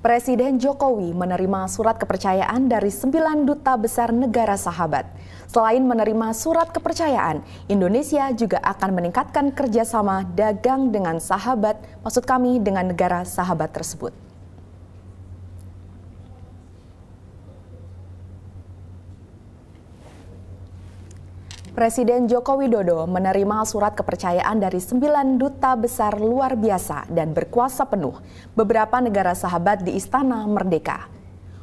Presiden Jokowi menerima surat kepercayaan dari sembilan duta besar negara sahabat. Selain menerima surat kepercayaan, Indonesia juga akan meningkatkan kerjasama dagang dengan sahabat, maksud kami dengan negara sahabat tersebut. Presiden Joko Widodo menerima surat kepercayaan dari sembilan duta besar luar biasa dan berkuasa penuh beberapa negara sahabat di Istana Merdeka.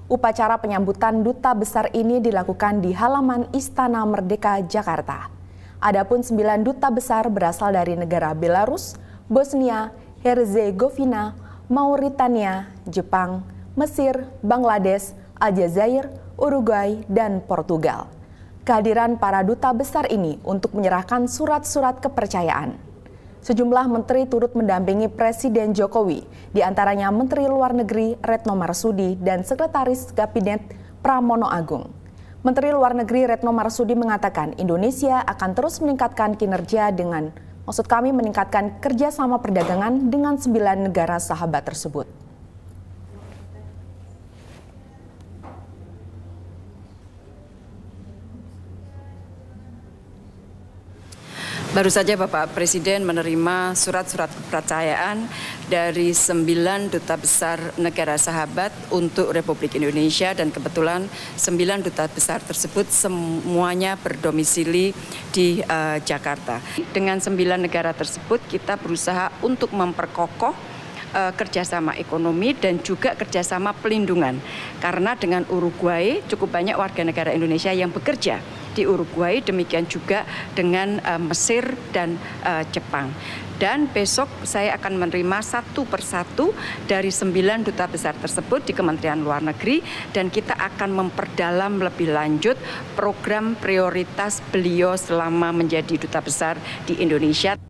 Upacara penyambutan duta besar ini dilakukan di halaman Istana Merdeka, Jakarta. Adapun sembilan duta besar berasal dari negara Belarus, Bosnia, Herzegovina, Mauritania, Jepang, Mesir, Bangladesh, Aljazair, Uruguay, dan Portugal kehadiran para duta besar ini untuk menyerahkan surat-surat kepercayaan. Sejumlah menteri turut mendampingi Presiden Jokowi, diantaranya Menteri Luar Negeri Retno Marsudi dan Sekretaris Kabinet Pramono Agung. Menteri Luar Negeri Retno Marsudi mengatakan Indonesia akan terus meningkatkan kinerja dengan maksud kami meningkatkan kerjasama perdagangan dengan sembilan negara sahabat tersebut. Baru saja Bapak Presiden menerima surat-surat kepercayaan dari sembilan duta besar negara sahabat untuk Republik Indonesia dan kebetulan sembilan duta besar tersebut semuanya berdomisili di uh, Jakarta. Dengan sembilan negara tersebut kita berusaha untuk memperkokoh uh, kerjasama ekonomi dan juga kerjasama pelindungan. Karena dengan Uruguay cukup banyak warga negara Indonesia yang bekerja di Uruguay, demikian juga dengan uh, Mesir dan uh, Jepang. Dan besok saya akan menerima satu persatu dari sembilan duta besar tersebut di Kementerian Luar Negeri dan kita akan memperdalam lebih lanjut program prioritas beliau selama menjadi duta besar di Indonesia.